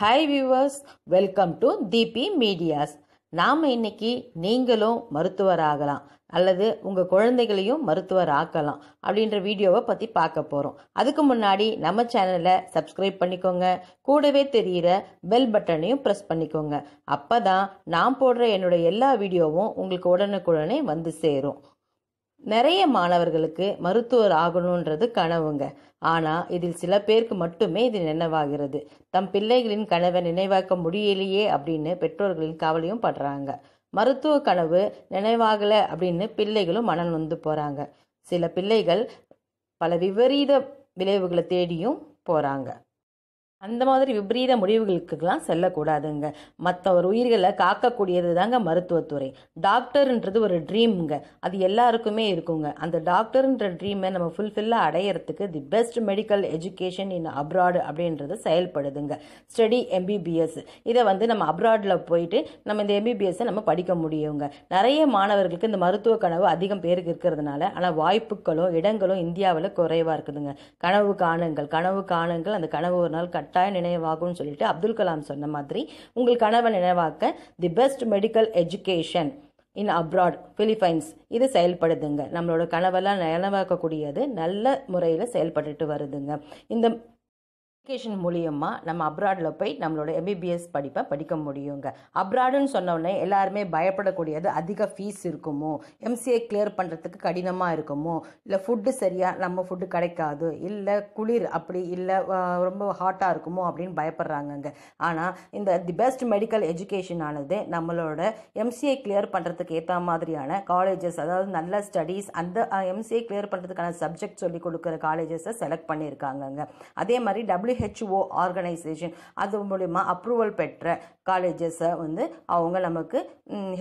hi viewers welcome to Deepi medias நாம் இன்னைக்கு நீங்களும் மருத்துவர் ஆகலாம் அல்லது உங்கள் குழந்தைகளையும் மருத்துவர் ஆக்கலாம் அப்படின்ற வீடியோவை பற்றி பார்க்க போகிறோம் அதுக்கு முன்னாடி நம்ம சேனலை சப்ஸ்கிரைப் பண்ணிக்கோங்க கூடவே தெரிகிற பெல் பட்டனையும் ப்ரெஸ் பண்ணிக்கோங்க அப்போ தான் நான் போடுற என்னோட எல்லா வீடியோவும் உங்களுக்கு உடனுக்குடனே வந்து சேரும் நிறைய மாணவர்களுக்கு மருத்துவர் ஆகணுன்றது கனவுங்க ஆனால் இதில் சில பேருக்கு மட்டுமே இது நினைவாகிறது தம் பிள்ளைகளின் கனவை நினைவாக்க முடியலையே அப்படின்னு பெற்றோர்களின் கவலையும் படுறாங்க மருத்துவ கனவு நினைவாகலை அப்படின்னு பிள்ளைகளும் மனம் நொந்து போகிறாங்க சில பிள்ளைகள் பல விபரீத விளைவுகளை தேடியும் போகிறாங்க அந்த மாதிரி விபரீத முடிவுகளுக்குலாம் செல்லக்கூடாதுங்க மற்ற ஒரு உயிர்களை காக்கக்கூடியது தாங்க மருத்துவத்துறை டாக்டர்ன்றது ஒரு ட்ரீம்ங்க அது எல்லாருக்குமே இருக்குங்க அந்த டாக்டர்ன்ற ட்ரீமை நம்ம ஃபுல்ஃபில்லாக அடையிறதுக்கு the best medical education in abroad அப்படின்றது செயல்படுதுங்க ஸ்டடி எம்பிபிஎஸ் இதை வந்து நம்ம அப்ராடில் போயிட்டு நம்ம இந்த எம்பிபிஎஸ்ஸை நம்ம படிக்க முடியுங்க நிறைய மாணவர்களுக்கு இந்த மருத்துவ கனவு அதிகம் பேருக்கு இருக்கிறதுனால ஆனால் வாய்ப்புகளும் இடங்களும் இந்தியாவில் குறைவாக இருக்குதுங்க கனவு காணுங்கள் கனவு காணுங்கள் அந்த கனவு ஒரு நாள் கட்டாயம் நினைவாகும்னு சொல்லிட்டு அப்துல் கலாம் சொன்ன மாதிரி உங்கள் கனவை நினைவாக்க the best medical education in abroad Philippines இது செயல்படுதுங்க நம்மளோட கனவெல்லாம் நனவாக்கக்கூடியது நல்ல முறையில் செயல்பட்டுட்டு வருதுங்க இந்த எஜுகேஷன் மூலியமாக நம்ம அப்ராடில் போய் நம்மளோட எம்பிபிஎஸ் படிப்பை படிக்க முடியுங்க அப்ராடுன்னு சொன்னோடனே எல்லாருமே பயப்படக்கூடியது அதிக ஃபீஸ் இருக்குமோ எம்சிஏ கிளியர் பண்ணுறதுக்கு கடினமாக இருக்குமோ இல்லை ஃபுட்டு சரியாக நம்ம ஃபுட்டு கிடைக்காது இல்லை குளிர் அப்படி இல்லை ரொம்ப ஹாட்டாக இருக்குமோ அப்படின்னு பயப்படுறாங்கங்க ஆனால் இந்த தி பெஸ்ட் மெடிக்கல் எஜுகேஷன் ஆனது நம்மளோட எம்சிஏ கிளியர் பண்ணுறதுக்கு ஏற்ற மாதிரியான காலேஜஸ் அதாவது நல்ல ஸ்டடீஸ் அந்த எம்சிஏ கிளியர் பண்ணுறதுக்கான சப்ஜெக்ட் சொல்லி கொடுக்குற காலேஜஸை செலக்ட் பண்ணியிருக்காங்கங்க அதே மாதிரி டபிள்யூ ஏஹெச்ஓ ஆர்கனைசேஷன் அது மூலிமா அப்ரூவல் பெற்ற காலேஜஸை வந்து அவங்க நமக்கு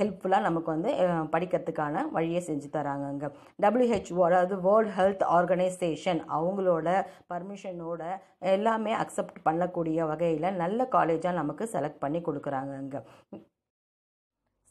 ஹெல்ப்ஃபுல்லாக நமக்கு வந்து படிக்கிறதுக்கான வழியை செஞ்சு தராங்கங்க டபிள்யூஹெச்ஓ அதாவது வேர்ல்ட் ஹெல்த் ஆர்கனைசேஷன் அவங்களோட பர்மிஷனோட எல்லாமே அக்செப்ட் பண்ணக்கூடிய வகையில் நல்ல காலேஜாக நமக்கு செலக்ட் பண்ணி கொடுக்குறாங்கங்க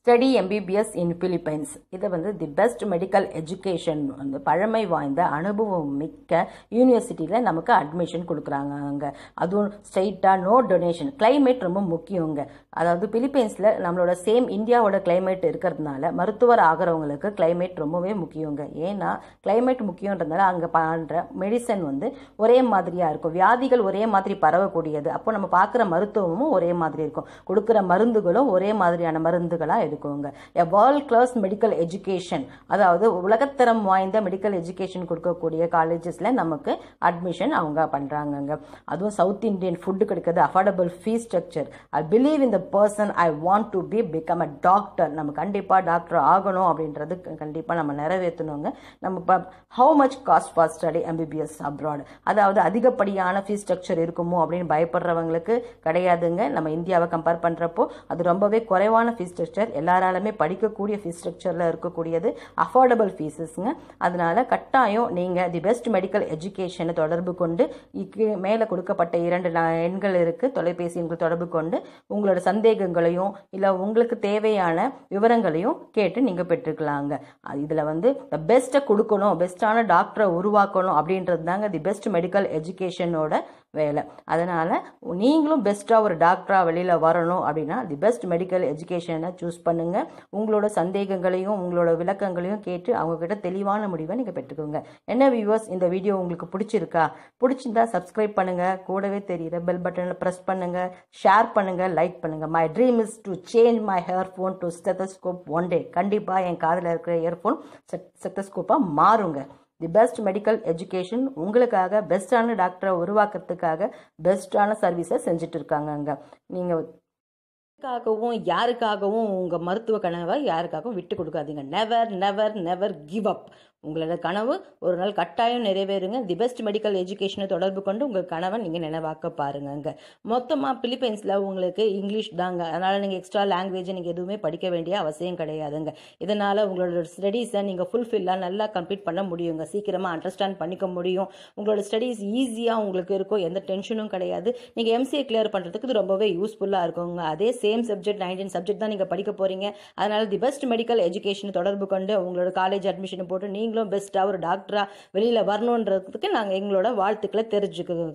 ஸ்டடி எம்பிபிஎஸ் இன் பிலிப்பைன்ஸ் இதை வந்து தி பெஸ்ட் மெடிக்கல் எஜுகேஷன் வந்து பழமை வாய்ந்த அனுபவம் மிக்க யூனிவர்சிட்டியில் நமக்கு அட்மிஷன் கொடுக்குறாங்க அங்கே அதுவும் ஸ்ட்ரைட்டாக நோ டொனேஷன் கிளைமேட் ரொம்ப முக்கியங்க அதாவது பிலிப்பைன்ஸில் நம்மளோட சேம் இந்தியாவோட கிளைமேட் இருக்கிறதுனால மருத்துவர் ஆகிறவங்களுக்கு கிளைமேட் ரொம்பவே முக்கியங்க ஏன்னா கிளைமேட் முக்கியன்றதுனால அங்கே பண்ணுற மெடிசன் வந்து ஒரே மாதிரியாக இருக்கும் வியாதிகள் ஒரே மாதிரி பரவக்கூடியது அப்போ நம்ம பார்க்குற மருத்துவமும் ஒரே மாதிரி இருக்கும் கொடுக்குற மருந்துகளும் ஒரே மாதிரியான மருந்துகளாக இருக்கும் இருக்கவங்க வேர்ல்ட் கிளாஸ் மெடிக்கல் எஜுகேஷன் அதாவது உலகத்தரம் வாய்ந்த மெடிக்கல் எஜுகேஷன் கொடுக்கக்கூடிய காலேஜஸில் நமக்கு அட்மிஷன் அவங்க பண்ணுறாங்கங்க அதுவும் சவுத் இந்தியன் ஃபுட்டு கிடைக்கிறது affordable fees structure I believe in the person I want to be become a doctor நம்ம கண்டிப்பாக டாக்டர் ஆகணும் அப்படின்றது கண்டிப்பாக நம்ம நிறைவேற்றணுங்க நம்ம how much cost for study MBBS abroad அதாவது அதிகப்படியான ஃபீஸ் ஸ்ட்ரக்சர் இருக்குமோ அப்படின்னு பயப்படுறவங்களுக்கு கிடையாதுங்க நம்ம இந்தியாவை கம்பேர் பண்ணுறப்போ அது ரொம்பவே குறைவான ஃபீஸ் ஸ்ட்ரக்சர் எல்லாராலுமே படிக்கக்கூடிய ஃபீஸ் ஸ்ட்ரக்சரில் இருக்கக்கூடியது அஃபோர்டபுள் ஃபீஸஸ்ங்க அதனால் கட்டாயம் நீங்கள் தி பெஸ்ட் மெடிக்கல் எஜுகேஷனை தொடர்பு கொண்டு மேலே கொடுக்கப்பட்ட இரண்டு எண்கள் இருக்குது தொலைபேசி எண்கள் தொடர்பு கொண்டு உங்களோட சந்தேகங்களையும் இல்லை உங்களுக்கு தேவையான விவரங்களையும் கேட்டு நீங்கள் பெற்றுக்கலாங்க இதில் வந்து த பெஸ்ட்டை கொடுக்கணும் பெஸ்ட்டான டாக்டரை உருவாக்கணும் அப்படின்றது தாங்க தி பெஸ்ட் மெடிக்கல் எஜுகேஷனோட வேலை அதனால் நீங்களும் பெஸ்ட்டாக ஒரு டாக்டராக வெளியில் வரணும் அப்படின்னா தி பெஸ்ட் மெடிக்கல் எஜுகேஷனை சூஸ் பண்ணுங்கள் உங்களோட சந்தேகங்களையும் உங்களோட விளக்கங்களையும் கேட்டு அவங்கக்கிட்ட தெளிவான முடிவை நீங்கள் பெற்றுக்கோங்க என்ன வியூவர்ஸ் இந்த வீடியோ உங்களுக்கு பிடிச்சிருக்கா பிடிச்சிருந்தா சப்ஸ்கிரைப் பண்ணுங்கள் கூடவே தெரியுத பெல் பட்டனில் ப்ரெஸ் பண்ணுங்கள் ஷேர் பண்ணுங்கள் லைக் பண்ணுங்கள் my dream is to change my earphone to stethoscope one day கண்டிப்பாக என் காதில் இருக்கிற இயர்ஃபோன் செத்தஸ்கோப்பாக மாறுங்க தி பெஸ்ட் மெடிக்கல் எஜுகேஷன் உங்களுக்காக பெஸ்ட்டான டாக்டரை உருவாக்குறதுக்காக பெஸ்ட்டான சர்வீஸை செஞ்சுட்டு இருக்காங்க அங்கே நீங்கள் யாருக்காகவும் யாருக்காகவும் உங்கள் மருத்துவ கனவை யாருக்காகவும் விட்டு கொடுக்காதீங்க never never never give up உங்களோட கனவு ஒரு நாள் கட்டாயம் நிறைவேறுங்க தி பெஸ்ட் மெடிக்கல் எஜுகேஷனை தொடர்பு கொண்டு உங்கள் கனவை நீங்கள் நினைவாக்க பாருங்கங்க மொத்தமாக பிலிப்பைன்ஸில் உங்களுக்கு இங்கிலீஷ் தாங்க அதனால் நீங்கள் எக்ஸ்ட்ரா லாங்குவேஜ் நீங்கள் எதுவுமே படிக்க வேண்டிய அவசியம் கிடையாதுங்க இதனால் உங்களோட ஸ்டடீஸை நீங்கள் ஃபுல்ஃபில்லாக நல்லா கம்ப்ளீட் பண்ண முடியுங்க சீக்கிரமாக அண்டர்ஸ்டாண்ட் பண்ணிக்க முடியும் உங்களோட ஸ்டடீஸ் ஈஸியாக உங்களுக்கு இருக்கும் எந்த டென்ஷனும் கிடையாது நீங்கள் எம்சிஏ கிளியர் பண்ணுறதுக்கு இது ரொம்பவே யூஸ்ஃபுல்லாக இருக்குங்க அதே சேம் சப்ஜெக்ட் நைன்டீன் சப்ஜெக்ட் தான் நீங்கள் படிக்க போகிறீங்க அதனால் தி பெஸ்ட் மெடிக்கல் எஜுகேஷன் தொடர்பு கொண்டு உங்களோட காலேஜ் அட்மிஷன் போட்டு நீங்கள் நீங்களும் பெஸ்ட்டாக ஒரு டாக்டராக வெளியில் வரணுன்றதுக்கு நாங்கள் எங்களோட வாழ்த்துக்களை தெரிஞ்சுக்க